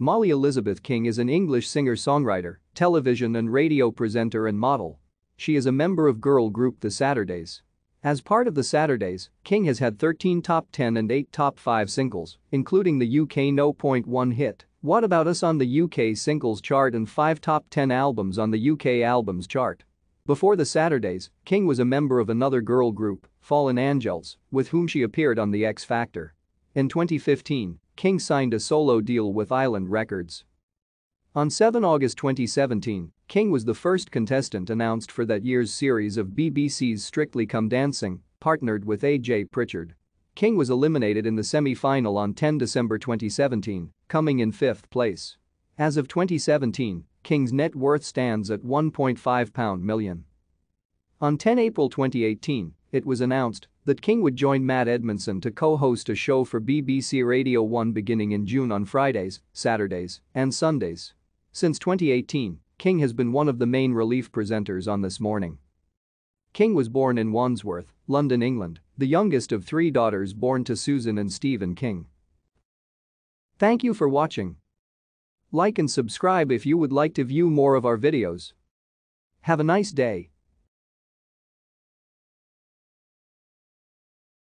Molly Elizabeth King is an English singer-songwriter, television and radio presenter and model. She is a member of girl group The Saturdays. As part of The Saturdays, King has had 13 top 10 and 8 top 5 singles, including the UK No. 1 hit, What About Us on the UK Singles Chart and 5 top 10 albums on the UK Albums Chart. Before The Saturdays, King was a member of another girl group, Fallen Angels, with whom she appeared on The X Factor. In 2015, King signed a solo deal with Island Records. On 7 August 2017, King was the first contestant announced for that year's series of BBC's Strictly Come Dancing, partnered with AJ Pritchard. King was eliminated in the semi-final on 10 December 2017, coming in fifth place. As of 2017, King's net worth stands at £1.5 million. On 10 April 2018, it was announced that King would join Matt Edmondson to co-host a show for BBC Radio 1 beginning in June on Fridays, Saturdays, and Sundays. Since 2018, King has been one of the main relief presenters on This Morning. King was born in Wandsworth, London, England, the youngest of three daughters born to Susan and Stephen King. Thank you for watching. Like and subscribe if you would like to view more of our videos. Have a nice day.